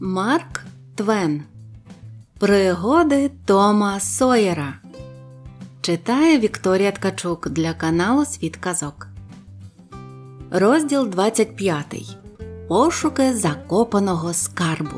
Марк Твен Пригоди Тома Сойера Читає Вікторія Ткачук для каналу Світ Казок. Розділ 25 Пошуки Закопаного скарбу.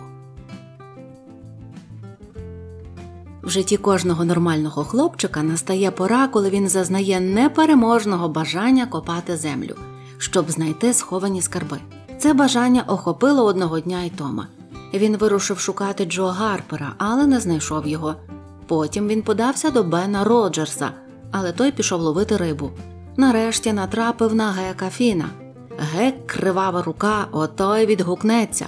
В житті кожного нормального хлопчика настає пора, коли він зазнає непереможного бажання копати землю, щоб знайти сховані скарби. Це бажання охопило одного дня й Тома. Він вирушив шукати Джо Гарпера, але не знайшов його. Потім він подався до Бена Роджерса, але той пішов ловити рибу. Нарешті натрапив на Гека Фіна. Гек кривава рука, ото й відгукнеться.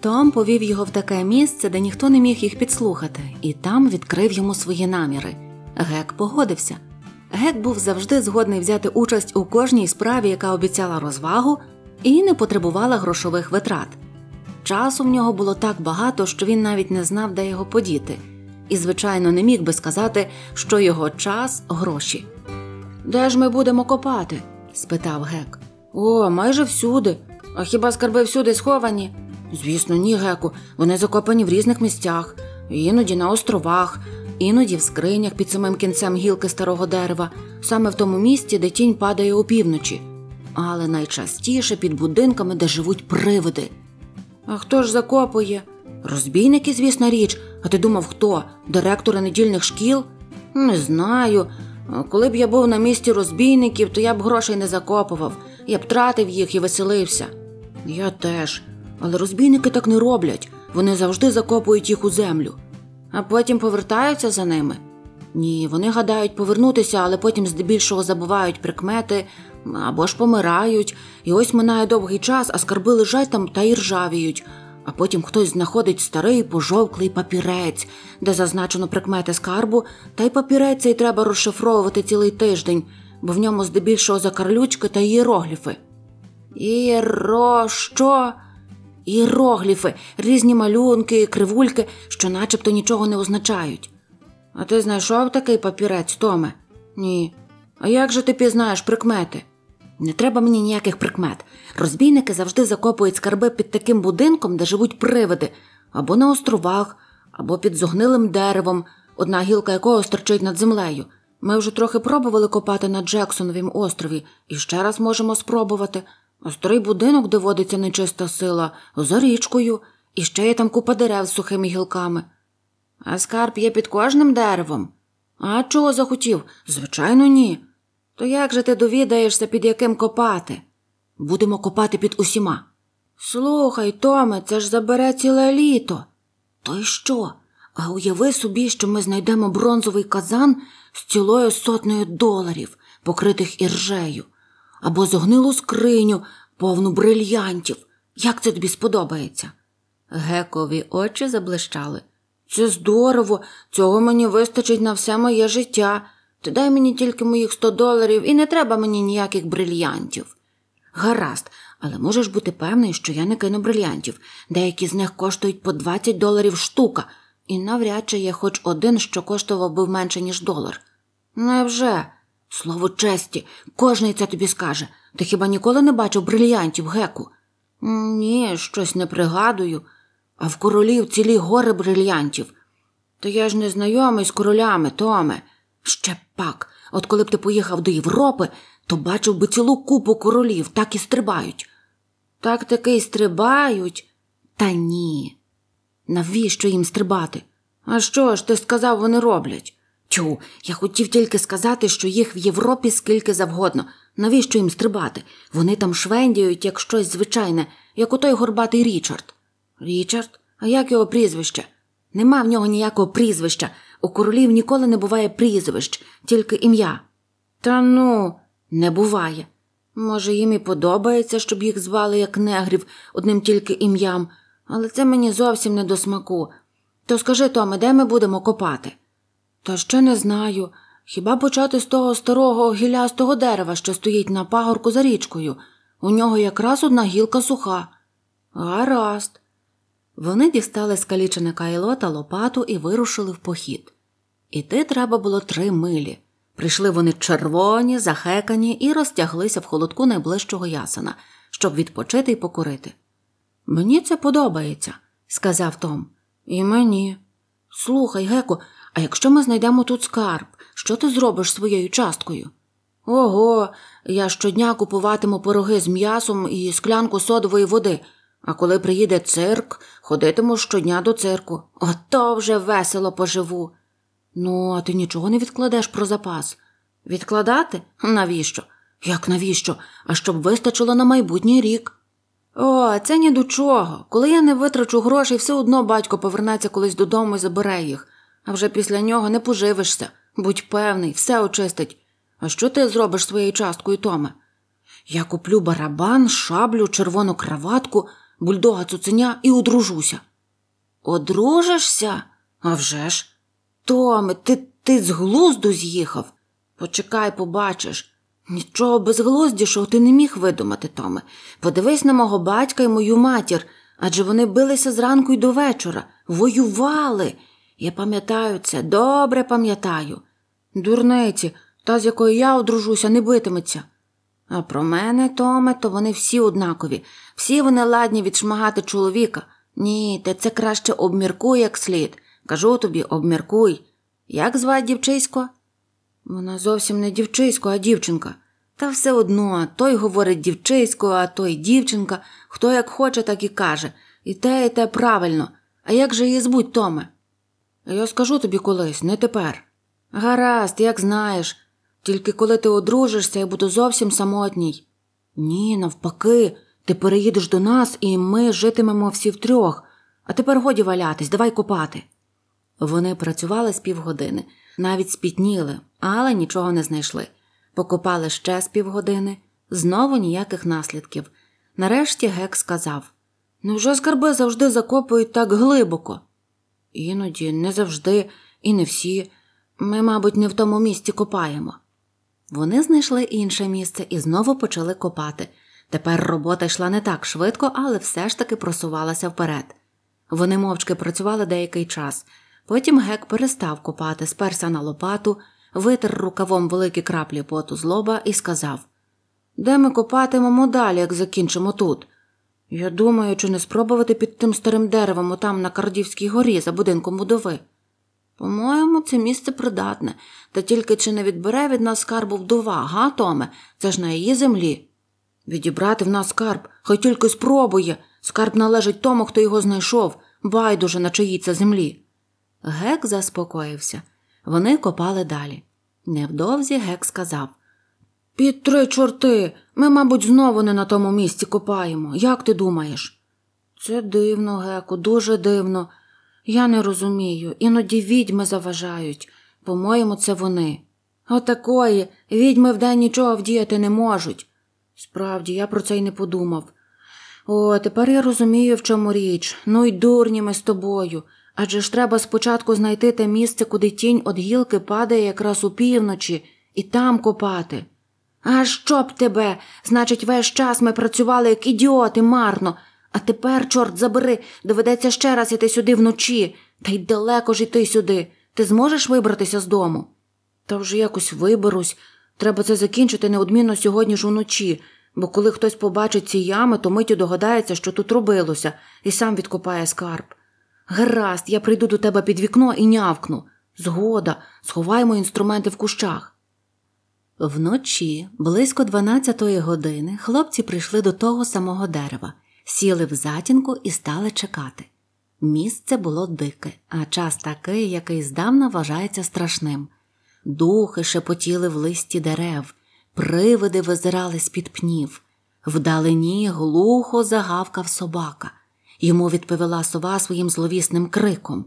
Том повів його в таке місце, де ніхто не міг їх підслухати, і там відкрив йому свої наміри. Гек погодився. Гек був завжди згодний взяти участь у кожній справі, яка обіцяла розвагу, і не потребувала грошових витрат. Часу в нього було так багато, що він навіть не знав, де його подіти, і, звичайно, не міг би сказати, що його час гроші. Де ж ми будемо копати? спитав гек. О, майже всюди. А хіба скарби всюди сховані? Звісно, ні, геку. Вони закопані в різних місцях, іноді на островах, іноді в скринях під самим кінцем гілки старого дерева, саме в тому місці, де тінь падає опівночі, але найчастіше під будинками, де живуть привиди. А хто ж закопує? Розбійники, звісно, річ. А ти думав, хто? Директори недільних шкіл? Не знаю. Коли б я був на місці розбійників, то я б грошей не закопував, я б тратив їх і веселився. Я теж. Але розбійники так не роблять. Вони завжди закопують їх у землю, а потім повертаються за ними. Ні, вони гадають повернутися, але потім здебільшого забувають прикмети, або ж помирають, і ось минає довгий час, а скарби лежать там та й ржавіють. А потім хтось знаходить старий пожовклий папірець, де зазначено прикмети скарбу, та й папірець цей треба розшифровувати цілий тиждень, бо в ньому здебільшого закарлючки та іерогліфи. Іро що? Іерогліфи, різні малюнки, кривульки, що начебто нічого не означають. А ти знайшов такий папірець, Томе? Ні. А як же ти пізнаєш прикмети? Не треба мені ніяких прикмет. Розбійники завжди закопують скарби під таким будинком, де живуть привиди, або на островах, або під зогнилим деревом, одна гілка якого стерчить над землею. Ми вже трохи пробували копати на Джексоновім острові і ще раз можемо спробувати. А старий будинок, де водиться нечиста сила, за річкою, і ще є там купа дерев з сухими гілками. А скарб є під кожним деревом. А чого захотів? Звичайно, ні. То як же ти довідаєшся, під яким копати? Будемо копати під усіма. Слухай, Томе, це ж забере ціле літо. То й що? А уяви собі, що ми знайдемо бронзовий казан з цілою сотнею доларів, покритих іржею, або зогнилу скриню, повну брильянтів. Як це тобі сподобається? Гекові очі заблищали. Це здорово, цього мені вистачить на все моє життя. Ти дай мені тільки моїх сто доларів, і не треба мені ніяких брильянтів. Гаразд, але можеш бути певний, що я не кину брильянтів. Деякі з них коштують по 20 доларів штука, і навряд чи є хоч один, що коштував би менше, ніж долар. Невже? Слово честі, кожний це тобі скаже. Ти хіба ніколи не бачив брильянтів, геку? Ні, щось не пригадую. А в королів цілі гори брильянтів. То я ж не знайомий з королями, Томе. Ще пак, от коли б ти поїхав до Європи, то бачив би цілу купу королів, так і стрибають. Так таки й стрибають? Та ні. Навіщо їм стрибати? А що ж ти сказав, вони роблять? Тю, я хотів тільки сказати, що їх в Європі скільки завгодно. Навіщо їм стрибати? Вони там швендіють як щось звичайне, як у той горбатий Річард. Річард? А як його прізвище? Нема в нього ніякого прізвища, у королів ніколи не буває прізвищ, тільки ім'я. Та ну, не буває. Може, їм і подобається, щоб їх звали як негрів, одним тільки ім'ям, але це мені зовсім не до смаку. То скажи, Томе, де ми будемо копати? Та ще не знаю. Хіба почати з того старого гілястого дерева, що стоїть на пагорку за річкою? У нього якраз одна гілка суха. Гаразд. Вони дістали скалічене кайло та лопату і вирушили в похід. Іти треба було три милі. Прийшли вони червоні, захекані і розтяглися в холодку найближчого ясена, щоб відпочити і покурити. Мені це подобається, сказав Том. І мені. Слухай, геку, а якщо ми знайдемо тут скарб, що ти зробиш своєю часткою? Ого, я щодня купуватиму пироги з м'ясом і склянку содової води, а коли приїде цирк, ходитиму щодня до цирку. Ото вже весело поживу. Ну, а ти нічого не відкладеш про запас? Відкладати? Навіщо? Як навіщо? А щоб вистачило на майбутній рік. О, це ні до чого. Коли я не витрачу грошей, все одно батько повернеться колись додому і забере їх, а вже після нього не поживишся. Будь певний, все очистить. А що ти зробиш своєю часткою, Томе? Я куплю барабан, шаблю, червону краватку, бульдога цуценя і одружуся. Одружишся? А вже ж? Томе, ти ти з глузду з'їхав? Почекай, побачиш. Нічого безглуздішого ти не міг видумати, Томе. Подивись на мого батька і мою матір, адже вони билися зранку й до вечора, воювали. Я пам'ятаю це, добре пам'ятаю. Дурниці, та, з якою я одружуся, не битиметься. А про мене, Томе, то вони всі однакові, всі вони ладні відшмагати чоловіка. Ні, ти це краще обміркуй як слід. Кажу тобі, обміркуй. Як звати дівчисько? Вона зовсім не дівчисько, а дівчинка. Та все одно, той говорить дівчисько, а той дівчинка, хто як хоче, так і каже. І те, і те правильно. А як же її збуть, Томе? Я скажу тобі колись, не тепер. Гаразд, як знаєш. Тільки коли ти одружишся, я буду зовсім самотній. Ні, навпаки, ти переїдеш до нас, і ми житимемо всі втрьох. А тепер годі валятись, давай копати. Вони працювали з півгодини, навіть спітніли, але нічого не знайшли. Покопали ще з півгодини, знову ніяких наслідків. Нарешті гек сказав Невже скарби завжди закопують так глибоко? Іноді не завжди, і не всі. Ми, мабуть, не в тому місці копаємо. Вони знайшли інше місце і знову почали копати. Тепер робота йшла не так швидко, але все ж таки просувалася вперед. Вони мовчки працювали деякий час, Потім гек перестав копати, сперся на лопату, витер рукавом великі краплі поту з лоба і сказав Де ми копатимемо далі, як закінчимо тут? Я думаю, чи не спробувати під тим старим деревом там на Кардівській горі за будинком будови. По-моєму, це місце придатне, та тільки чи не відбере від нас скарбу вдова, га, Томе? Це ж на її землі. Відібрати в нас скарб, хай тільки спробує. Скарб належить тому, хто його знайшов, байдуже на чиїй це землі. Гек заспокоївся. Вони копали далі. Невдовзі гек сказав Під три чорти. Ми, мабуть, знову не на тому місці копаємо. Як ти думаєш? Це дивно, Геку, дуже дивно. Я не розумію. Іноді відьми заважають. По-моєму, це вони. Отакої відьми вдень нічого вдіяти не можуть. Справді, я про це й не подумав. О, тепер я розумію, в чому річ. Ну й дурні ми з тобою. Адже ж треба спочатку знайти те місце, куди тінь од гілки падає якраз у півночі, і там копати. А що б тебе? Значить, весь час ми працювали як ідіоти марно, а тепер, чорт забери, доведеться ще раз іти сюди вночі, та й далеко ж іти сюди. Ти зможеш вибратися з дому? Та вже якось виберусь. Треба це закінчити неодмінно сьогодні ж уночі, бо коли хтось побачить ці ями, то миттю догадається, що тут робилося, і сам відкопає скарб. Гаразд, я прийду до тебе під вікно і нявкну. Згода, сховаймо інструменти в кущах. Вночі, близько дванадцятої години, хлопці прийшли до того самого дерева, сіли в затінку і стали чекати. Місце було дике, а час такий, який здавна вважається страшним. Духи шепотіли в листі дерев, привиди визирали з під пнів, вдалині глухо загавкав собака. Йому відповіла сова своїм зловісним криком.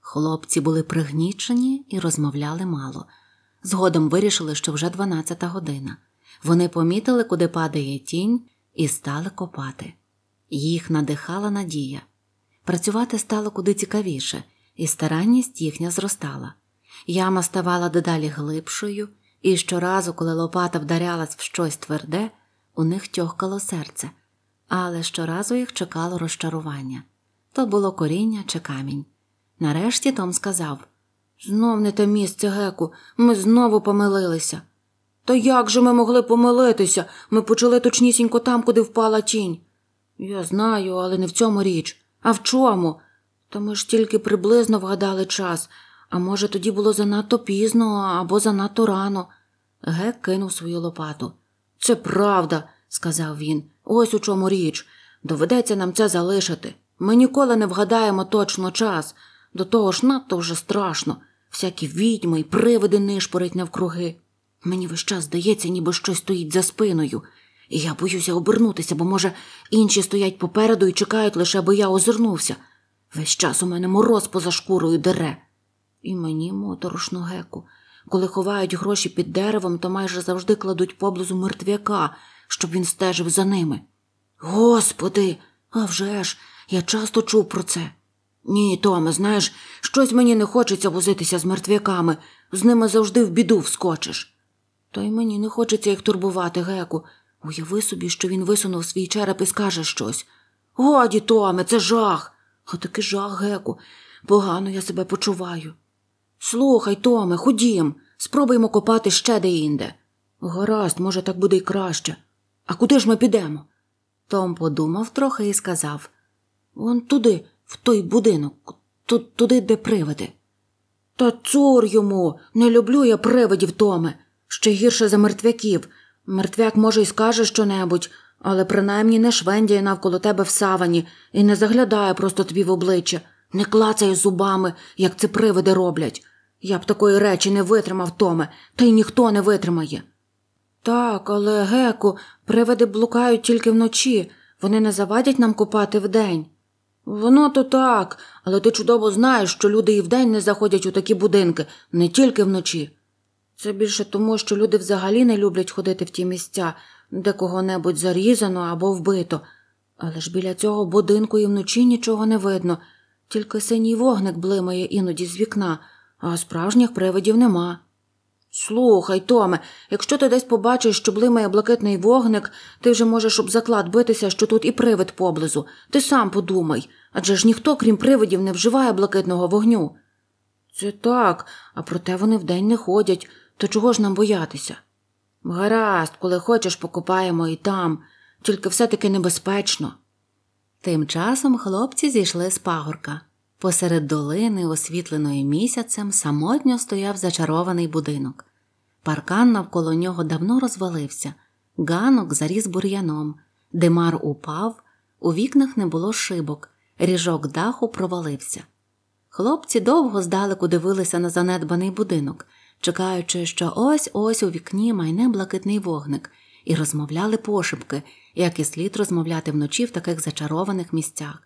Хлопці були пригнічені і розмовляли мало. Згодом вирішили, що вже дванадцята година. Вони помітили, куди падає тінь, і стали копати. Їх надихала надія. Працювати стало куди цікавіше, і старанність їхня зростала. Яма ставала дедалі глибшою, і щоразу, коли лопата вдарялась в щось тверде, у них тьохкало серце але щоразу їх чекало розчарування то було коріння чи камінь. Нарешті Том сказав Знов не те місце, Геку, ми знову помилилися. Та як же ми могли помилитися? Ми почали точнісінько там, куди впала тінь. Я знаю, але не в цьому річ. А в чому? Та ми ж тільки приблизно вгадали час, а може, тоді було занадто пізно або занадто рано. Гек кинув свою лопату. Це правда, сказав він. Ось у чому річ. Доведеться нам це залишити. Ми ніколи не вгадаємо точно час. До того ж надто вже страшно. Всякі відьми й привиди нишпорить навкруги. Мені весь час здається, ніби щось стоїть за спиною, і я боюся обернутися, бо, може, інші стоять попереду і чекають лише, аби я озирнувся. Весь час у мене мороз поза шкурою дере. І мені моторошно геку. Коли ховають гроші під деревом, то майже завжди кладуть поблизу мертвяка щоб він стежив за ними. Господи, а вже ж, я часто чув про це. Ні, Томе, знаєш, щось мені не хочеться возитися з мертвяками, з ними завжди в біду вскочиш. Та й мені не хочеться їх турбувати, Геку. Уяви собі, що він висунув свій череп і скаже щось. Годі, Томе, це жах. А таки жах, Геку. Погано я себе почуваю. Слухай, Томе, ходім, спробуємо копати ще деінде. інде. Гаразд, може, так буде й краще. А куди ж ми підемо? Том подумав трохи і сказав Вон туди, в той будинок, тут, туди, де привиди. Та цур йому, не люблю я привидів, Томе, ще гірше за мертвяків. Мертвяк, може, й скаже щонебудь, але принаймні не швендяє навколо тебе в савані і не заглядає просто тобі в обличчя, не клацає зубами, як це привиди роблять. Я б такої речі не витримав, Томе, та й ніхто не витримає. Так, але Геку, привиди блукають тільки вночі. Вони не завадять нам купати вдень. Воно то так, але ти чудово знаєш, що люди і вдень не заходять у такі будинки, не тільки вночі. Це більше тому, що люди взагалі не люблять ходити в ті місця, де кого-небудь зарізано або вбито. Але ж біля цього будинку і вночі нічого не видно, тільки синій вогник блимає іноді з вікна, а справжніх привидів нема. Слухай, Томе, якщо ти десь побачиш, що блимає блакитний вогник, ти вже можеш об заклад битися, що тут і привид поблизу. Ти сам подумай адже ж ніхто, крім привидів, не вживає блакитного вогню. Це так, а проте вони вдень не ходять, то чого ж нам боятися? Гаразд, коли хочеш, покупаємо і там, тільки все таки небезпечно. Тим часом хлопці зійшли з пагорка. Посеред долини, освітленої місяцем, самотньо стояв зачарований будинок. Паркан навколо нього давно розвалився, ганок заріс бур'яном, димар упав, у вікнах не було шибок, ріжок даху провалився. Хлопці довго здалеку дивилися на занедбаний будинок, чекаючи, що ось ось у вікні майне блакитний вогник, і розмовляли пошепки, як і слід розмовляти вночі в таких зачарованих місцях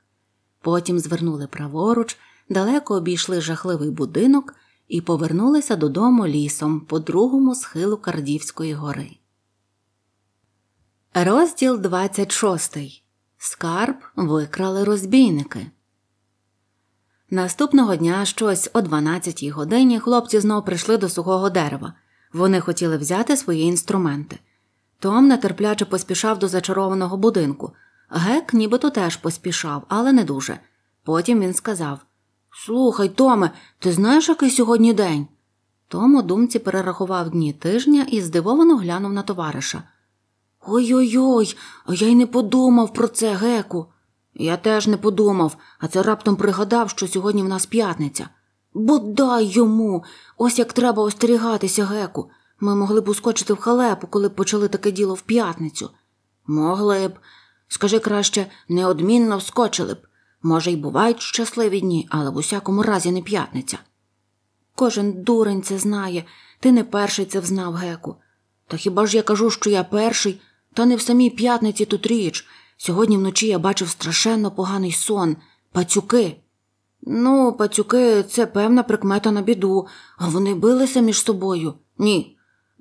потім звернули праворуч, далеко обійшли жахливий будинок і повернулися додому лісом по другому схилу Кардівської гори. Розділ 26. Скарб викрали розбійники. Наступного дня щось о 12-й годині хлопці знов прийшли до сухого дерева. Вони хотіли взяти свої інструменти. Том нетерпляче поспішав до зачарованого будинку, Гек нібито теж поспішав, але не дуже. Потім він сказав Слухай, Томе, ти знаєш, який сьогодні день? Том у думці перерахував дні тижня і здивовано глянув на товариша. Ой ой ой, я й не подумав про це, Геку. Я теж не подумав, а це раптом пригадав, що сьогодні в нас п'ятниця. Бодай йому. Ось як треба остерігатися, Геку. Ми могли б ускочити в халепу, коли б почали таке діло в п'ятницю. Могли б, Скажи краще, неодмінно вскочили б. Може, й бувають щасливі дні, але в усякому разі не п'ятниця. Кожен дурень це знає, ти не перший це взнав геку. Та хіба ж я кажу, що я перший, та не в самій п'ятниці тут річ. Сьогодні вночі я бачив страшенно поганий сон, пацюки. Ну, пацюки, це певна прикмета на біду, а вони билися між собою. Ні,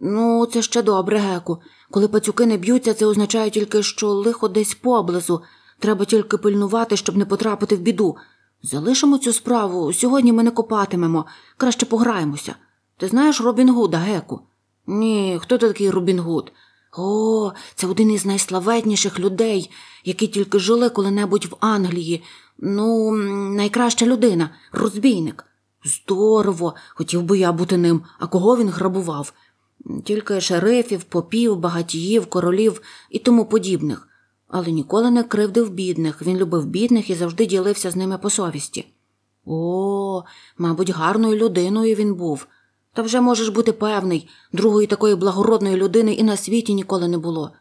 Ну, це ще добре, Геку. Коли пацюки не б'ються, це означає тільки, що лихо десь поблизу. Треба тільки пильнувати, щоб не потрапити в біду. Залишимо цю справу, сьогодні ми не копатимемо, краще пограємося. Ти знаєш Робін Гуда, Геку? Ні, хто такий Робін Гуд? О, це один із найславетніших людей, які тільки жили коли-небудь в Англії. Ну, найкраща людина, розбійник. Здорово, хотів би я бути ним, а кого він грабував? тільки шерифів, попів, багатіїв, королів і тому подібних, але ніколи не кривдив бідних, він любив бідних і завжди ділився з ними по совісті. О, мабуть, гарною людиною він був. Та вже можеш бути певний, другої такої благородної людини і на світі ніколи не було.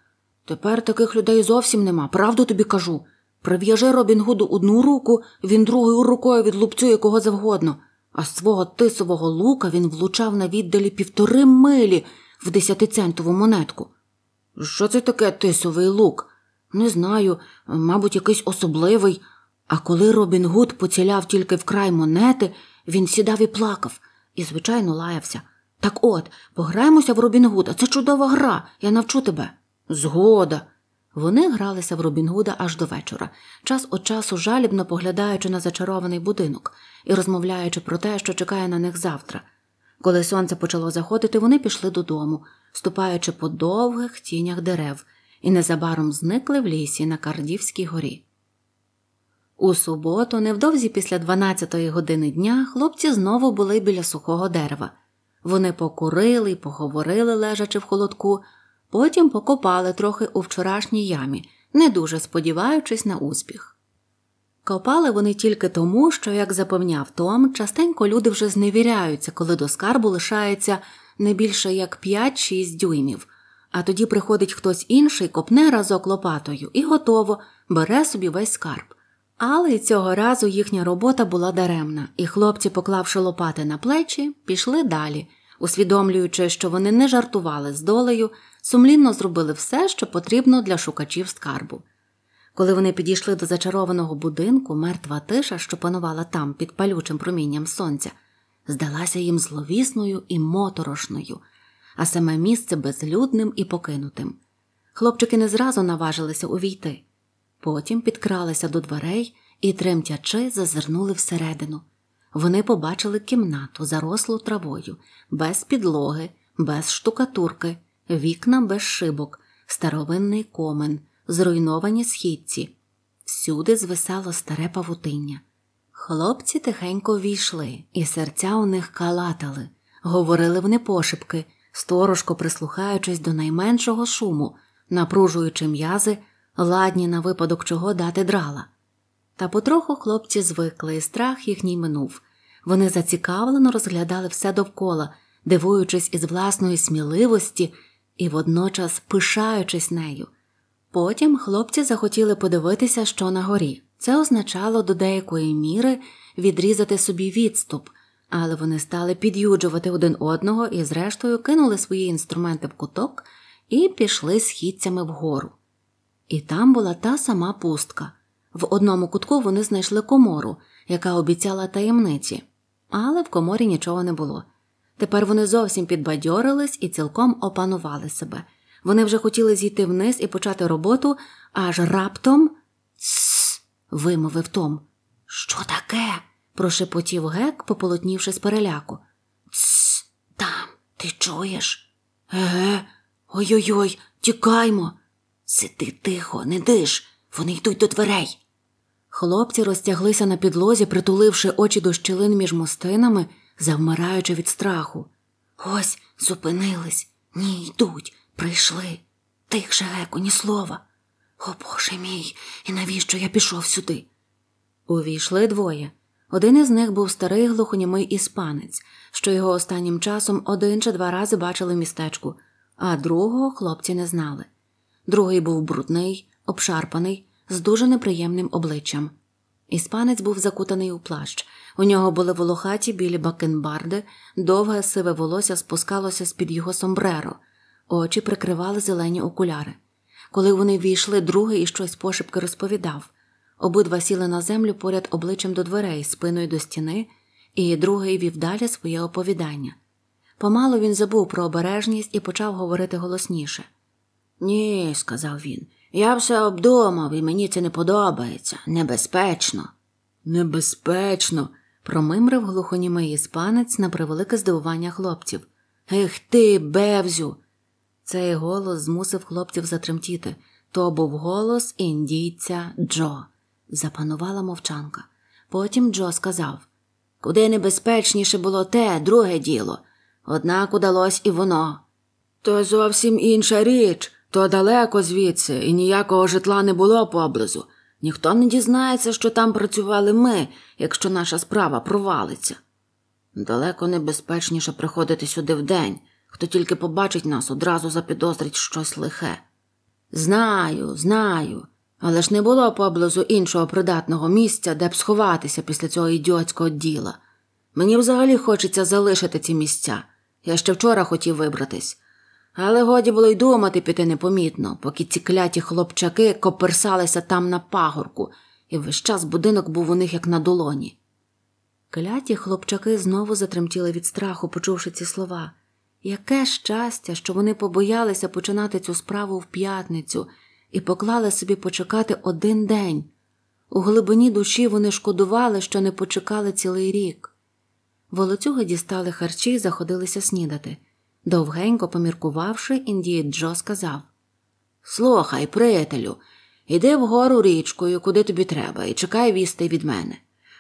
Тепер таких людей зовсім нема, правду тобі кажу. Прив'яжи Робін Гуду одну руку, він другою рукою відлупцює кого завгодно а з свого тисового лука він влучав на віддалі півтори милі в десятицентову монетку. Що це таке тисовий лук? Не знаю, мабуть, якийсь особливий. А коли Робін Гуд поціляв тільки в край монети, він сідав і плакав і, звичайно, лаявся. Так от, пограємося в Робін Гуд, а це чудова гра, я навчу тебе. Згода. Вони гралися в Робінгуда аж до вечора, час від часу жалібно поглядаючи на зачарований будинок і розмовляючи про те, що чекає на них завтра. Коли сонце почало заходити, вони пішли додому, ступаючи по довгих тінях дерев, і незабаром зникли в лісі на Кардівській горі. У суботу, невдовзі після 12-ї години дня, хлопці знову були біля сухого дерева. Вони покурили й поговорили, лежачи в холодку. Потім покопали трохи у вчорашній ямі, не дуже сподіваючись на успіх. Копали вони тільки тому, що, як запевняв Том, частенько люди вже зневіряються, коли до скарбу лишається не більше як 5-6 дюймів, а тоді приходить хтось інший, копне разок лопатою і готово, бере собі весь скарб. Але й цього разу їхня робота була даремна, і хлопці, поклавши лопати на плечі, пішли далі, усвідомлюючи, що вони не жартували з долею сумлінно зробили все, що потрібно для шукачів скарбу. Коли вони підійшли до зачарованого будинку, мертва тиша, що панувала там під палючим промінням сонця, здалася їм зловісною і моторошною, а саме місце безлюдним і покинутим. Хлопчики не зразу наважилися увійти, потім підкралися до дверей і, тремтячи, зазирнули всередину. Вони побачили кімнату, зарослу травою, без підлоги, без штукатурки вікна без шибок, старовинний комен, зруйновані східці. Всюди звисало старе павутиння. Хлопці тихенько війшли, і серця у них калатали, говорили вони пошепки, сторожко прислухаючись до найменшого шуму, напружуючи м'язи, ладні на випадок чого дати драла. Та потроху хлопці звикли, і страх їхній минув. Вони зацікавлено розглядали все довкола, дивуючись із власної сміливості і водночас пишаючись нею. Потім хлопці захотіли подивитися, що на горі. Це означало до деякої міри відрізати собі відступ, але вони стали під'юджувати один одного і, зрештою, кинули свої інструменти в куток і пішли східцями вгору. І там була та сама пустка. В одному кутку вони знайшли комору, яка обіцяла таємниці, але в коморі нічого не було. Тепер вони зовсім підбадьорились і цілком опанували себе. Вони вже хотіли зійти вниз і почати роботу, аж раптом «Тсс!» – вимовив Том. Що таке? прошепотів гек, пополотнівши з переляку. «Тсс! там, ти чуєш? Еге, ой-ой, ой тікаймо. Сиди тихо, не диш, вони йдуть до дверей. Хлопці розтяглися на підлозі, притуливши очі до щілин між мостинами завмираючи від страху. Ось зупинились, ні, йдуть, прийшли. Тихше геку, ні слова. О Боже мій, і навіщо я пішов сюди? Увійшли двоє. Один із них був старий глухонімий іспанець, що його останнім часом один чи два рази бачили в містечку, а другого хлопці не знали. Другий був брудний, обшарпаний, з дуже неприємним обличчям. Іспанець був закутаний у плащ. У нього були волохаті білі бакенбарди, довге сиве волосся спускалося з під його сомбреро, очі прикривали зелені окуляри. Коли вони війшли, другий і щось пошепки розповідав. Обидва сіли на землю поряд обличчям до дверей, спиною до стіни, і другий вів далі своє оповідання. Помалу він забув про обережність і почав говорити голосніше. Ні, сказав він, я все обдумав, і мені це не подобається. Небезпечно. Небезпечно. промимрив глухонімий іспанець на превелике здивування хлопців. Ех ти, бевзю. Цей голос змусив хлопців затремтіти. То був голос індійця Джо. Запанувала мовчанка. Потім Джо сказав Куди небезпечніше було те, друге діло, однак удалось і воно. То зовсім інша річ. То далеко звідси, і ніякого житла не було поблизу. Ніхто не дізнається, що там працювали ми, якщо наша справа провалиться. Далеко небезпечніше приходити сюди вдень, хто тільки побачить нас, одразу запідозрить щось лихе. Знаю, знаю, але ж не було поблизу іншого придатного місця, де б сховатися після цього ідіотського діла. Мені взагалі хочеться залишити ці місця. Я ще вчора хотів вибратись, але годі було й думати піти непомітно, поки ці кляті хлопчаки коперсалися там на пагорку, і весь час будинок був у них як на долоні. Кляті хлопчаки знову затремтіли від страху, почувши ці слова. Яке щастя, що вони побоялися починати цю справу в п'ятницю і поклали собі почекати один день. У глибині душі вони шкодували, що не почекали цілий рік. Волоцюги дістали харчі і заходилися снідати. Довгенько поміркувавши, індієць Джо сказав Слухай, приятелю, іди вгору річкою, куди тобі треба, і чекай вісти від мене.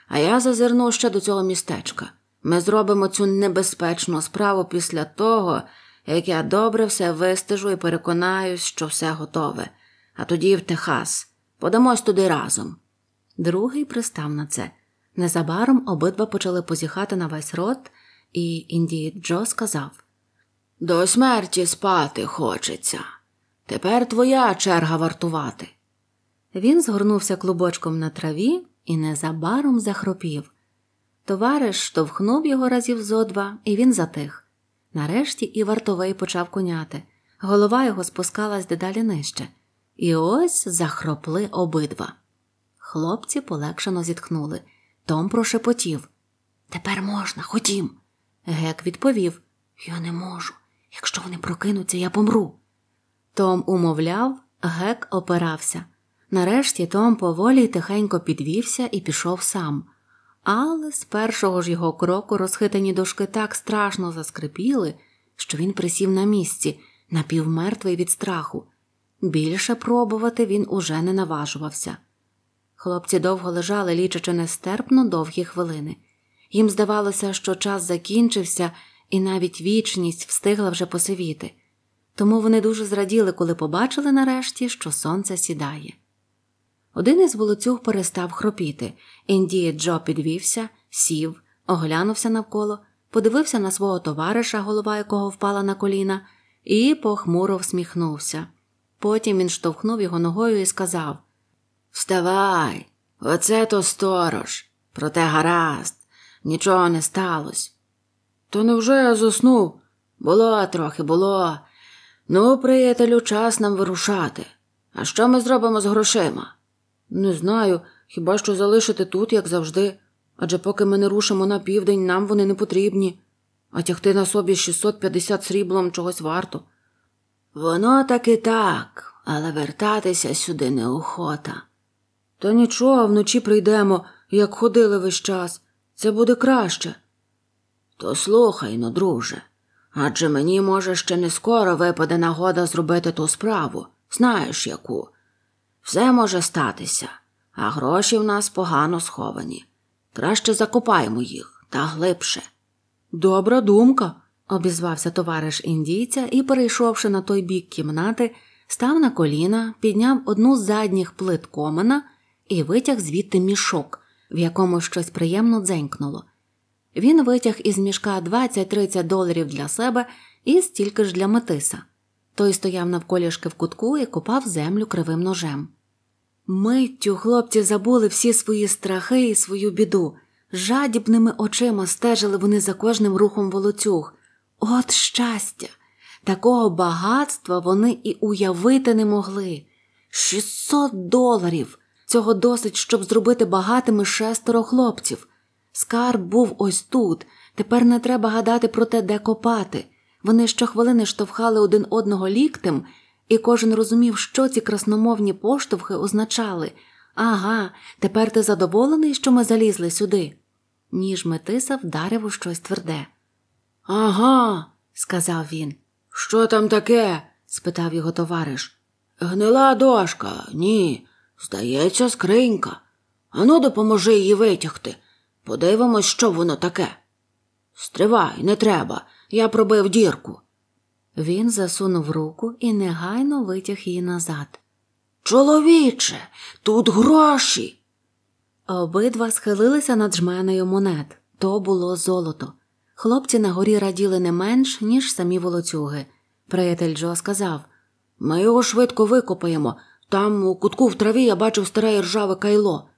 А я зазирну ще до цього містечка. Ми зробимо цю небезпечну справу після того, як я добре все вистежу і переконаюсь, що все готове, а тоді в Техас. Подамось туди разом. Другий пристав на це. Незабаром обидва почали позіхати на весь рот, і індієць Джо сказав до смерті спати хочеться. Тепер твоя черга вартувати. Він згорнувся клубочком на траві і незабаром захропів. Товариш штовхнув його разів зо два, і він затих. Нарешті і вартовий почав коняти. Голова його спускалась дедалі нижче. І ось захропли обидва. Хлопці полегшено зітхнули. Том прошепотів. Тепер можна, ходім. Гек відповів Я не можу. Якщо вони прокинуться, я помру. Том умовляв, гек опирався. Нарешті Том поволі й тихенько підвівся і пішов сам. Але з першого ж його кроку розхитані дошки так страшно заскрипіли, що він присів на місці, напівмертвий від страху. Більше пробувати він уже не наважувався. Хлопці довго лежали, лічачи нестерпно довгі хвилини. Їм здавалося, що час закінчився і навіть вічність встигла вже посивіти, тому вони дуже зраділи, коли побачили нарешті, що сонце сідає. Один із волоцюг перестав хропіти, індіє Джо підвівся, сів, оглянувся навколо, подивився на свого товариша, голова якого впала на коліна, і похмуро всміхнувся. Потім він штовхнув його ногою і сказав Вставай, оце то сторож, проте гаразд, нічого не сталося. То невже я заснув? Було трохи, було. Ну, приятелю, час нам вирушати. А що ми зробимо з грошима? Не знаю, хіба що залишити тут, як завжди, адже поки ми не рушимо на південь, нам вони не потрібні, а тягти на собі 650 сріблом чогось варто. Воно так і так, але вертатися сюди неохота. Та нічого, вночі прийдемо, як ходили весь час. Це буде краще. То слухай ну, друже, адже мені, може, ще не скоро випаде нагода зробити ту справу, знаєш яку. Все може статися, а гроші в нас погано сховані. Краще закопаємо їх та глибше. Добра думка, обізвався товариш індійця і, перейшовши на той бік кімнати, став на коліна, підняв одну з задніх плит комина і витяг звідти мішок, в якому щось приємно дзенькнуло. Він витяг із мішка 20-30 доларів для себе і стільки ж для метиса. Той стояв навколішки в кутку і копав землю кривим ножем. Миттю хлопці забули всі свої страхи і свою біду, жадібними очима стежили вони за кожним рухом волоцюг. От щастя! Такого багатства вони і уявити не могли. 600 доларів! Цього досить, щоб зробити багатими шестеро хлопців. Скарб був ось тут, тепер не треба гадати про те, де копати. Вони щохвилини штовхали один одного ліктем, і кожен розумів, що ці красномовні поштовхи означали Ага, тепер ти задоволений, що ми залізли сюди. Ніж Метиса вдарив у щось тверде. Ага, сказав він. Що там таке? спитав його товариш. Гнила дошка, ні. Здається, скринька. Ану, допоможи її витягти. Подивимось, що воно таке. Стривай, не треба, я пробив дірку. Він засунув руку і негайно витяг її назад. Чоловіче, тут гроші. Обидва схилилися над жменою монет. То було золото. Хлопці на горі раділи не менш, ніж самі волоцюги. Приятель Джо сказав Ми його швидко викопаємо. Там, у кутку в траві, я бачив старе ржаве кайло.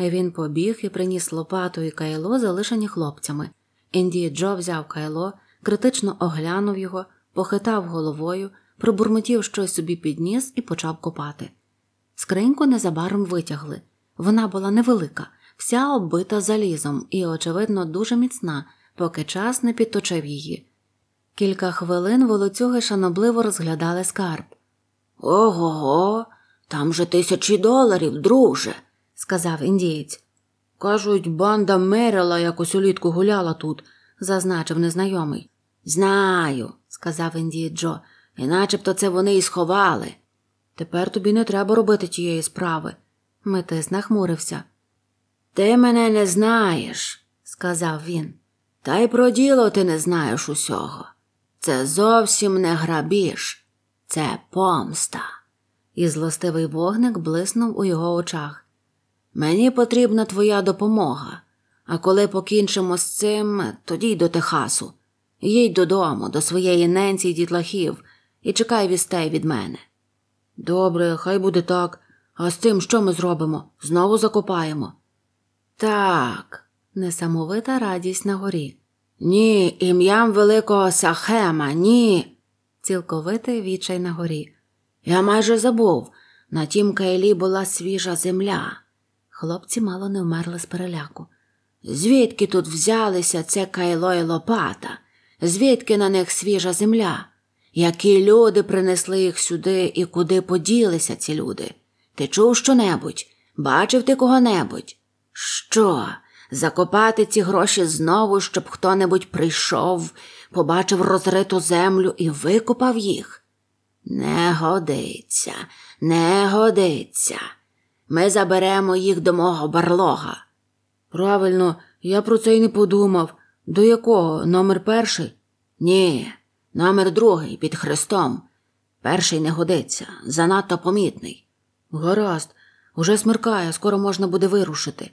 Він побіг і приніс лопату і кайло, залишені хлопцями. Індії Джо взяв кайло, критично оглянув його, похитав головою, пробурмотів щось собі підніс і почав копати. Скриньку незабаром витягли. Вона була невелика, вся оббита залізом і, очевидно, дуже міцна, поки час не підточив її. Кілька хвилин волоцюги шанобливо розглядали скарб. Ого, го там же тисячі доларів, друже сказав індієць. Кажуть, банда Мерела якось улітку гуляла тут, зазначив незнайомий. Знаю, сказав індієць Джо, іначебто це вони і сховали. Тепер тобі не треба робити тієї справи. Метис нахмурився. Ти мене не знаєш, сказав він. Та й про діло ти не знаєш усього. Це зовсім не грабіж, це помста. І злостивий вогник блиснув у його очах. Мені потрібна твоя допомога, а коли покінчимо з цим, тоді й до Техасу. Їдь додому, до своєї ненці й дітлахів, і чекай вістей від мене. Добре, хай буде так, а з цим що ми зробимо? Знову закопаємо. Так, несамовита радість на горі. Ні, ім'ям великого Сахема, ні. Цілковитий відчай на горі. Я майже забув. На тім Кайлі була свіжа земля. Хлопці мало не вмерли з переляку. Звідки тут взялися це кайло і лопата? Звідки на них свіжа земля? Які люди принесли їх сюди і куди поділися ці люди? Ти чув щонебудь? Бачив ти кого-небудь? Що? Закопати ці гроші знову, щоб хто-небудь прийшов, побачив розриту землю і викопав їх? Не годиться, не годиться. Ми заберемо їх до мого барлога. Правильно, я про це й не подумав. До якого? Номер перший? Ні, номер другий під хрестом. Перший не годиться, занадто помітний. Гаразд, уже смеркає, скоро можна буде вирушити.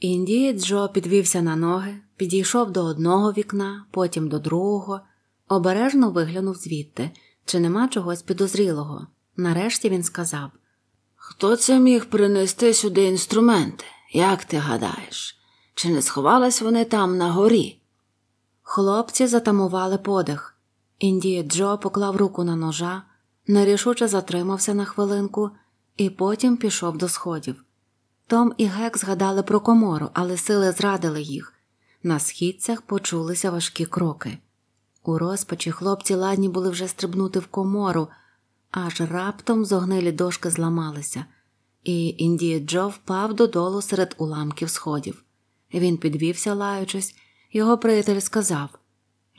Індієць Джо підвівся на ноги, підійшов до одного вікна, потім до другого, обережно виглянув звідти, чи нема чогось підозрілого. Нарешті він сказав Хто це міг принести сюди інструменти? Як ти гадаєш? Чи не сховались вони там на горі? Хлопці затамували подих. Індія Джо поклав руку на ножа, нерішуче затримався на хвилинку і потім пішов до сходів. Том і Гек згадали про комору, але сили зрадили їх. На східцях почулися важкі кроки. У розпачі хлопці ладні були вже стрибнути в комору аж раптом зогнилі дошки зламалися, і Індія Джо впав додолу серед уламків сходів. Він підвівся, лаючись, його приятель сказав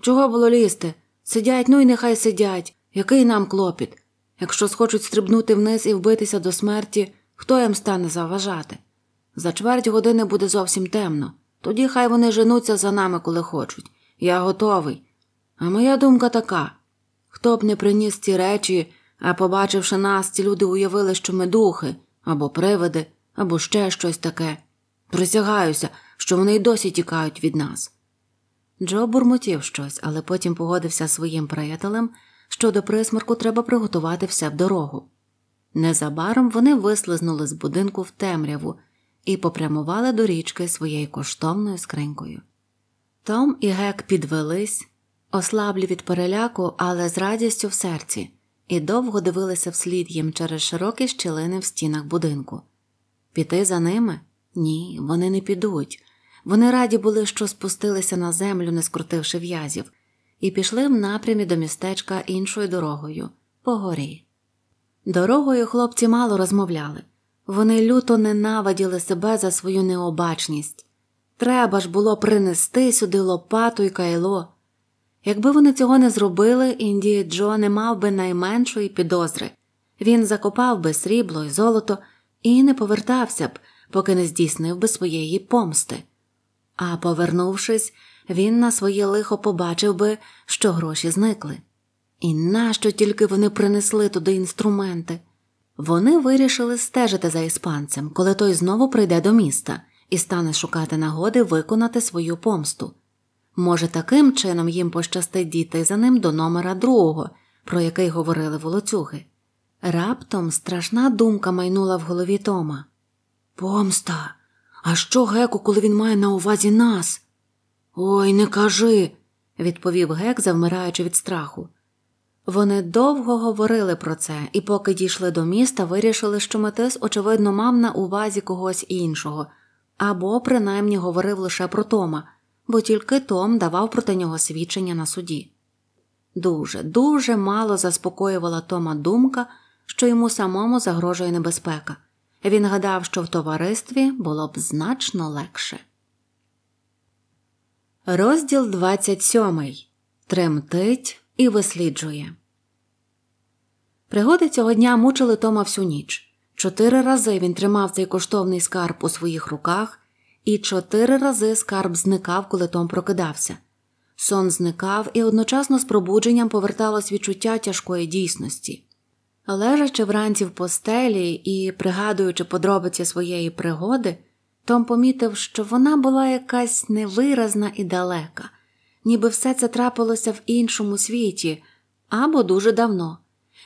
Чого було лізти? Сидять, ну й нехай сидять. Який нам клопіт? Якщо схочуть стрибнути вниз і вбитися до смерті, хто їм стане заважати? За чверть години буде зовсім темно, тоді хай вони женуться за нами, коли хочуть. Я готовий. А моя думка така хто б не приніс ці речі а побачивши нас, ці люди уявили, що ми духи, або привиди, або ще щось таке. Присягаюся, що вони й досі тікають від нас. Джо бурмотів щось, але потім погодився своїм приятелем, що до присмарку треба приготувати все в дорогу. Незабаром вони вислизнули з будинку в темряву і попрямували до річки своєю коштовною скринькою. Том і Гек підвелись, ослаблі від переляку, але з радістю в серці і довго дивилися вслід їм через широкі щілини в стінах будинку. Піти за ними? Ні, вони не підуть. Вони раді були, що спустилися на землю, не скрутивши в'язів, і пішли в напрямі до містечка іншою дорогою по горі. Дорогою хлопці мало розмовляли. Вони люто ненавиділи себе за свою необачність. Треба ж було принести сюди лопату і кайло. Якби вони цього не зробили, Індії Джо не мав би найменшої підозри він закопав би срібло і золото і не повертався б, поки не здійснив би своєї помсти. А повернувшись, він на своє лихо побачив би, що гроші зникли. І нащо тільки вони принесли туди інструменти? Вони вирішили стежити за іспанцем, коли той знову прийде до міста і стане шукати нагоди виконати свою помсту. Може, таким чином їм пощастить дійти за ним до номера другого, про який говорили волоцюги. Раптом страшна думка майнула в голові Тома. Помста, а що геку, коли він має на увазі нас? Ой, не кажи, відповів гек, завмираючи від страху. Вони довго говорили про це і, поки дійшли до міста, вирішили, що Метис, очевидно, мав на увазі когось іншого або, принаймні, говорив лише про Тома бо тільки Том давав проти нього свідчення на суді. Дуже, дуже мало заспокоювала Тома думка, що йому самому загрожує небезпека. Він гадав, що в товаристві було б значно легше. Розділ 27. Тремтить і висліджує. Пригоди цього дня мучили Тома всю ніч. Чотири рази він тримав цей коштовний скарб у своїх руках, і чотири рази скарб зникав, коли Том прокидався. Сон зникав і одночасно з пробудженням поверталось відчуття тяжкої дійсності. Лежачи вранці в постелі і пригадуючи подробиці своєї пригоди, Том помітив, що вона була якась невиразна і далека, ніби все це трапилося в іншому світі або дуже давно.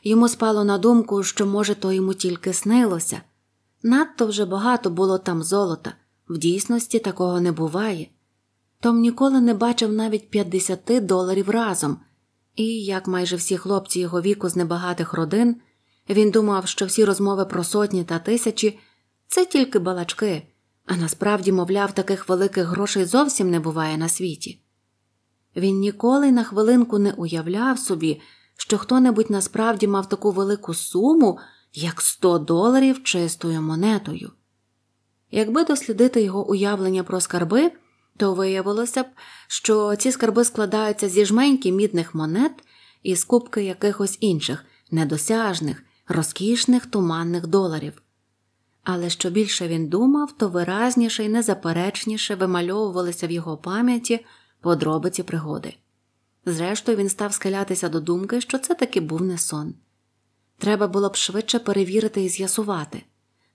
Йому спало на думку, що, може, то йому тільки снилося. Надто вже багато було там золота, в дійсності такого не буває. Том ніколи не бачив навіть 50 доларів разом, і, як майже всі хлопці його віку з небагатих родин, він думав, що всі розмови про сотні та тисячі це тільки балачки, а насправді, мовляв, таких великих грошей зовсім не буває на світі. Він ніколи на хвилинку не уявляв собі, що хто небудь насправді мав таку велику суму, як 100 доларів чистою монетою. Якби дослідити його уявлення про скарби, то виявилося б, що ці скарби складаються зі жменьки мідних монет і з кубки якихось інших, недосяжних, розкішних туманних доларів. Але що більше він думав, то виразніше і незаперечніше вимальовувалися в його пам'яті подробиці пригоди. Зрештою, він став схилятися до думки, що це таки був не сон. Треба було б швидше перевірити і з'ясувати.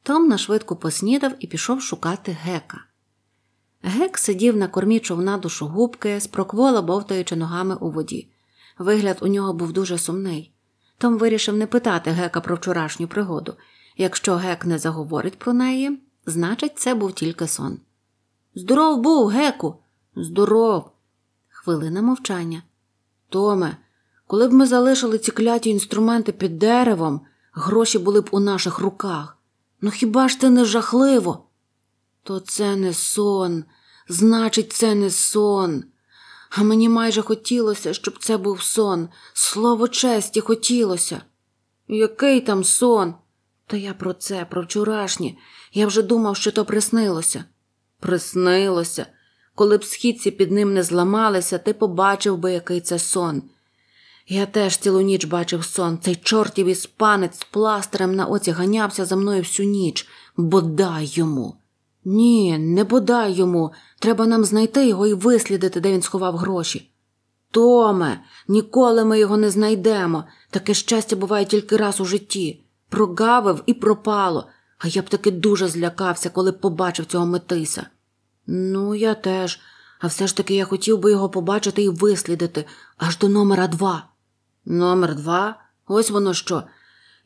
Том нашвидку поснідав і пішов шукати гека. Гек сидів на кормі човна душогубки, спроквола бовтаючи ногами у воді. Вигляд у нього був дуже сумний. Том вирішив не питати гека про вчорашню пригоду. Якщо гек не заговорить про неї, значить, це був тільки сон. Здоров був, геку, здоров. Хвилина мовчання. Томе, коли б ми залишили ці кляті інструменти під деревом, гроші були б у наших руках. Ну хіба ж це не жахливо? То це не сон, значить, це не сон. А мені майже хотілося, щоб це був сон. Слово честі хотілося. Який там сон? Та я про це, про вчорашнє. Я вже думав, що то приснилося. Приснилося. Коли б східці під ним не зламалися, ти побачив би, який це сон. Я теж цілу ніч бачив сон. Цей чортів іспанець з пластирем на оці ганявся за мною всю ніч. Бодай йому. Ні, не бодай йому. Треба нам знайти його і вислідити, де він сховав гроші. Томе, ніколи ми його не знайдемо. Таке щастя буває тільки раз у житті. Прогавив і пропало, а я б таки дуже злякався, коли побачив цього метиса. Ну, я теж, а все ж таки я хотів би його побачити і вислідити аж до номера два. Номер два. Ось воно що.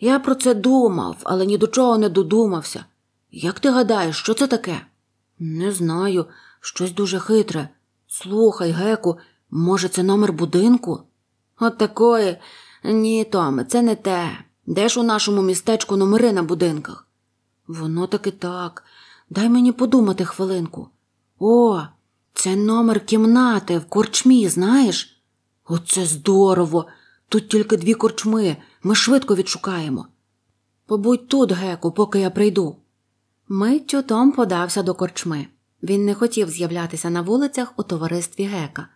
Я про це думав, але ні до чого не додумався. Як ти гадаєш, що це таке? Не знаю, щось дуже хитре. Слухай, Геку, може, це номер будинку? От такої. Ні, Томе, це не те. Де ж у нашому містечку номери на будинках? Воно таки так. Дай мені подумати хвилинку. О, це номер кімнати в корчмі, знаєш? Оце здорово. Тут тільки дві корчми, ми швидко відшукаємо. Побудь тут, Геку, поки я прийду. Миттю Том подався до корчми. Він не хотів з'являтися на вулицях у товаристві Гека.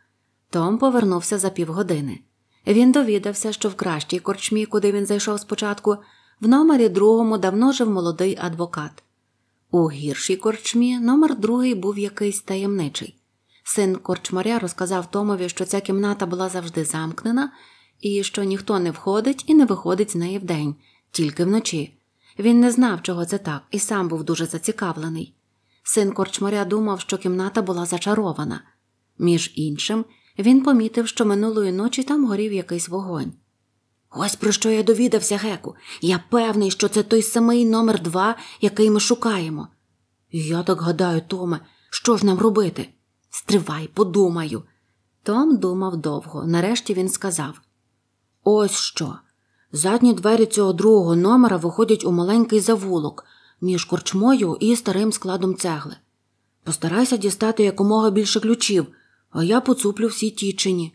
Том повернувся за півгодини. Він довідався, що в кращій корчмі, куди він зайшов спочатку, в номері другому давно жив молодий адвокат. У гіршій корчмі номер другий був якийсь таємничий. Син корчмаря розказав Томові, що ця кімната була завжди замкнена і що ніхто не входить і не виходить з неї вдень, тільки вночі. Він не знав, чого це так, і сам був дуже зацікавлений. Син корчмаря думав, що кімната була зачарована. Між іншим, він помітив, що минулої ночі там горів якийсь вогонь. Ось про що я довідався, Геку. Я певний, що це той самий номер два, який ми шукаємо. Я так гадаю, Томе, що ж нам робити? Стривай, подумаю. Том думав довго. Нарешті він сказав Ось що. Задні двері цього другого номера виходять у маленький завулок між корчмою і старим складом цегли. Постарайся дістати якомога більше ключів, а я поцуплю всі тічені.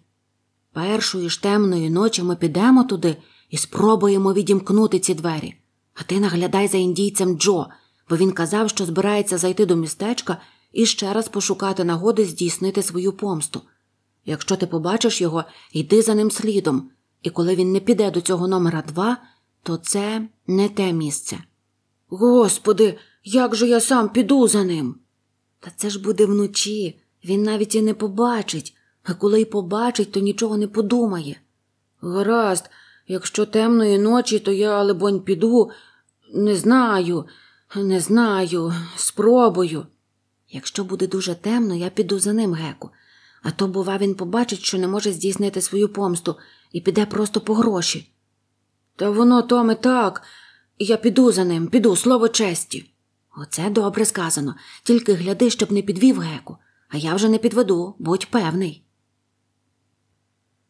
Першої ж темної ночі ми підемо туди і спробуємо відімкнути ці двері. А ти наглядай за індійцем Джо, бо він казав, що збирається зайти до містечка і ще раз пошукати нагоди здійснити свою помсту. Якщо ти побачиш його, йди за ним слідом. І коли він не піде до цього номера два, то це не те місце. Господи, як же я сам піду за ним? Та це ж буде вночі, він навіть і не побачить, а коли й побачить, то нічого не подумає. Гаразд, якщо темної ночі, то я, либонь, піду, не знаю, не знаю, спробую. Якщо буде дуже темно, я піду за ним, Геку, а то, бува, він побачить, що не може здійснити свою помсту і піде просто по гроші. Та воно, Томе, так, я піду за ним, піду, слово честі. Оце добре сказано, тільки гляди, щоб не підвів геку, а я вже не підведу, будь певний.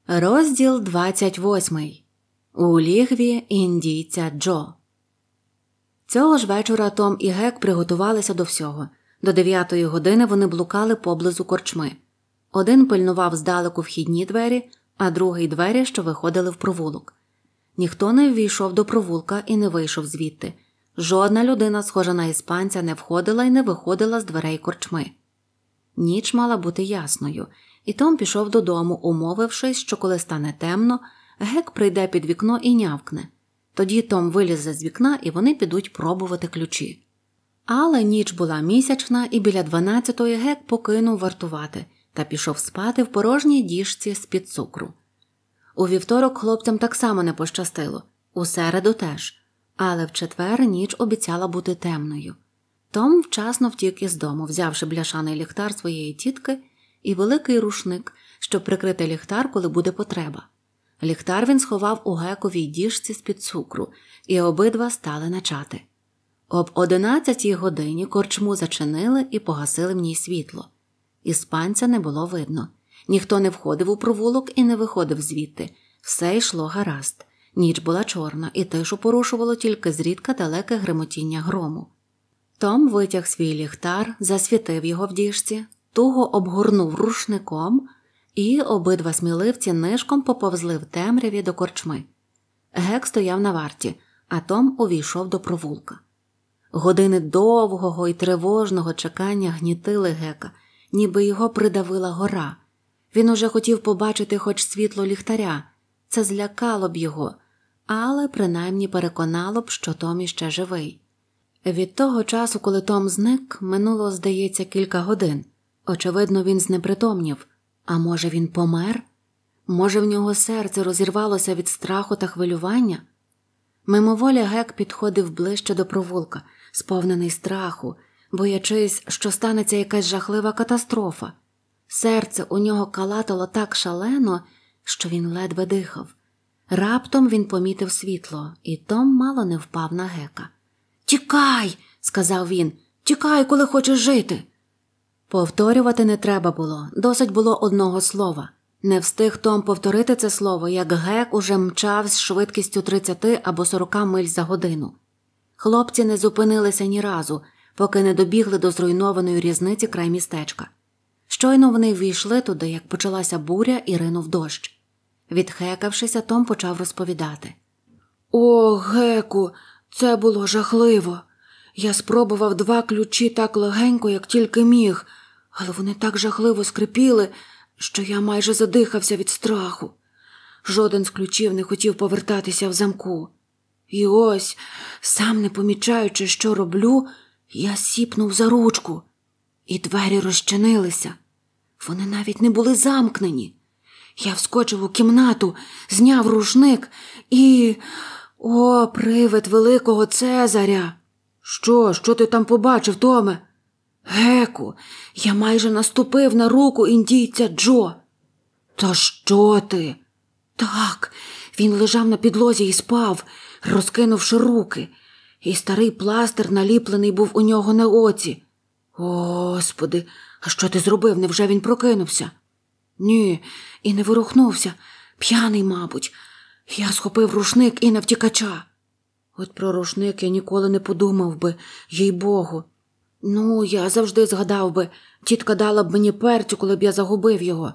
Розділ 28 У лігві індійця Джо. Цього ж вечора Том і Гек приготувалися до всього. До дев'ятої години вони блукали поблизу корчми. Один пильнував здалеку вхідні двері, а другий двері, що виходили в провулок. Ніхто не ввійшов до провулка і не вийшов звідти. Жодна людина, схожа на іспанця, не входила і не виходила з дверей корчми. Ніч мала бути ясною, і Том пішов додому, умовившись, що коли стане темно, гек прийде під вікно і нявкне. Тоді Том вилізе з вікна і вони підуть пробувати ключі. Але ніч була місячна, і біля дванадцятої гек покинув вартувати та пішов спати в порожній діжці з під цукру. У вівторок хлопцям так само не пощастило, у середу теж, але в четвер ніч обіцяла бути темною. Том вчасно втік із дому, взявши бляшаний ліхтар своєї тітки і великий рушник, щоб прикрити ліхтар, коли буде потреба. Ліхтар він сховав у гековій діжці з під цукру, і обидва стали начати. Об одинадцятій годині корчму зачинили і погасили в ній світло. Іспанця не було видно. Ніхто не входив у провулок і не виходив звідти. Все йшло гаразд. Ніч була чорна, і тишу порушувало тільки зрідка далеке гримотіння грому. Том витяг свій ліхтар, засвітив його в діжці, туго обгорнув рушником, і обидва сміливці нишком поповзли в темряві до корчми. Гек стояв на варті, а Том увійшов до провулка. Години довгого і тривожного чекання гнітили гека ніби його придавила гора. Він уже хотів побачити хоч світло ліхтаря, це злякало б його, але принаймні переконало б, що Том іще живий. Від того часу, коли Том зник, минуло, здається, кілька годин. Очевидно, він знепритомнів, а може, він помер? Може, в нього серце розірвалося від страху та хвилювання? Мимоволі гек підходив ближче до провулка, сповнений страху боячись, що станеться якась жахлива катастрофа. Серце у нього калатало так шалено, що він ледве дихав. Раптом він помітив світло, і Том мало не впав на гека. Тікай, сказав він, тікай, коли хочеш жити. Повторювати не треба було, досить було одного слова. Не встиг Том повторити це слово, як гек уже мчав з швидкістю 30 або 40 миль за годину. Хлопці не зупинилися ні разу, поки не добігли до зруйнованої різниці край містечка. Щойно вони ввійшли туди, як почалася буря і ринув дощ. Відхекавшися, Том почав розповідати О, Геку, це було жахливо. Я спробував два ключі так легенько, як тільки міг, але вони так жахливо скрипіли, що я майже задихався від страху. Жоден з ключів не хотів повертатися в замку. І ось, сам не помічаючи, що роблю, я сіпнув за ручку, і двері розчинилися. Вони навіть не були замкнені. Я вскочив у кімнату, зняв рушник і. О, привид великого Цезаря! Що, що ти там побачив, Томе? Геку, я майже наступив на руку індійця Джо. Та що ти? Так, він лежав на підлозі і спав, розкинувши руки і старий пластир наліплений був у нього на оці. Господи, а що ти зробив? Невже він прокинувся? Ні, і не ворухнувся. П'яний, мабуть. Я схопив рушник і на втікача. От про рушник я ніколи не подумав би, їй богу. Ну, я завжди згадав би, тітка дала б мені перцю, коли б я загубив його.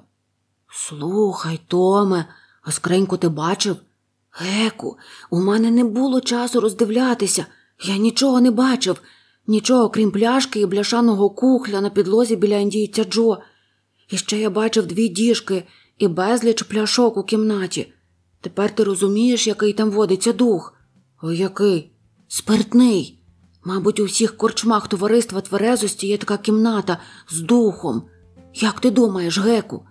Слухай, Томе, а скриньку ти бачив? Геку, у мене не було часу роздивлятися. Я нічого не бачив, нічого крім пляшки і бляшаного кухля на підлозі біля індійця Джо. І ще я бачив дві діжки і безліч пляшок у кімнаті. Тепер ти розумієш, який там водиться дух. «О, який? Спиртний. Мабуть, у всіх корчмах товариства тверезості є така кімната з духом. Як ти думаєш, Геку?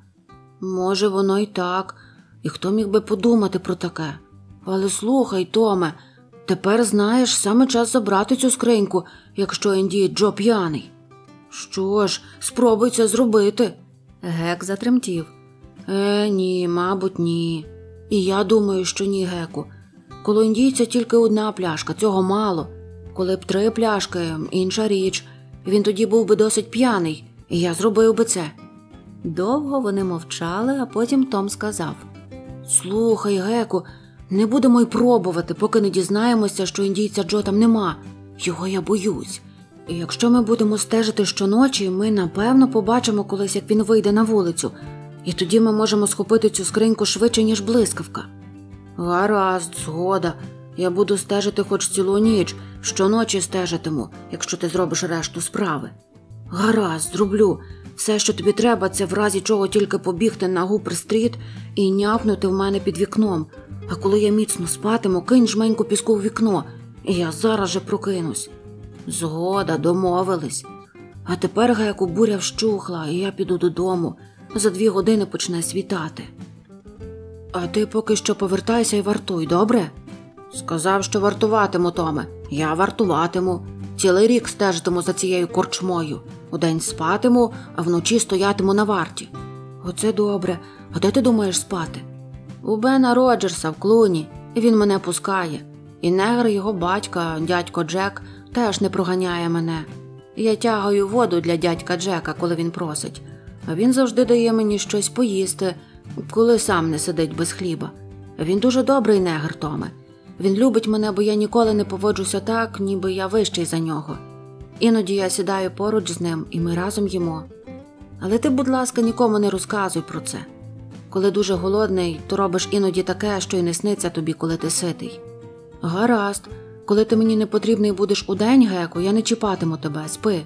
Може, воно й так, і хто міг би подумати про таке? Але слухай, Томе, тепер знаєш саме час забрати цю скриньку, якщо Індій Джо п'яний. Що ж, спробуй це зробити. Гек затремтів. Е, ні, мабуть, ні. І я думаю, що ні, Геку. Коло індійця тільки одна пляшка, цього мало. Коли б три пляшки, інша річ, він тоді був би досить п'яний, і я зробив би це. Довго вони мовчали, а потім Том сказав Слухай, Геку, не будемо й пробувати, поки не дізнаємося, що індійця Джо там нема. Його я боюсь. І якщо ми будемо стежити щоночі, ми напевно побачимо колись, як він вийде на вулицю, і тоді ми можемо схопити цю скриньку швидше, ніж блискавка. Гаразд, згода. Я буду стежити хоч цілу ніч, щоночі стежитиму, якщо ти зробиш решту справи. Гаразд, зроблю. Все, що тобі треба, це в разі чого тільки побігти на гупер-стріт і няпнути в мене під вікном. А коли я міцно спатиму, кинь жменьку піску в вікно, і я зараз же прокинусь. Згода, домовились. А тепер гаяку буря вщухла, і я піду додому. За дві години почне світати. А ти поки що повертайся і вартуй, добре? Сказав, що вартуватиму, Томе. Я вартуватиму. Цілий рік стежитиму за цією корчмою. Удень спатиму, а вночі стоятиму на варті. Оце добре. А де ти думаєш спати? у Бена Роджерса в клуні, він мене пускає. І негр його батька, дядько Джек, теж не проганяє мене. Я тягаю воду для дядька Джека, коли він просить, а він завжди дає мені щось поїсти, коли сам не сидить без хліба. Він дуже добрий негр, Томе. Він любить мене, бо я ніколи не поводжуся так, ніби я вищий за нього. Іноді я сідаю поруч з ним, і ми разом їмо. Але ти, будь ласка, нікому не розказуй про це. Коли дуже голодний, то робиш іноді таке, що й не сниться тобі, коли ти ситий. Гаразд, коли ти мені не потрібний будеш удень, геко, я не чіпатиму тебе, спи,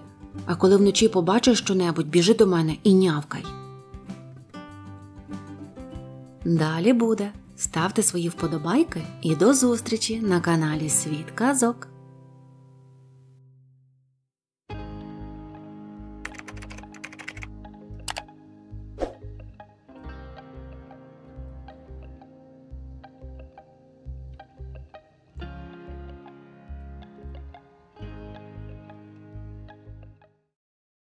а коли вночі побачиш щонебудь, біжи до мене і нявкай. Далі буде. Ставте свої вподобайки і до зустрічі на каналі Світ Казок.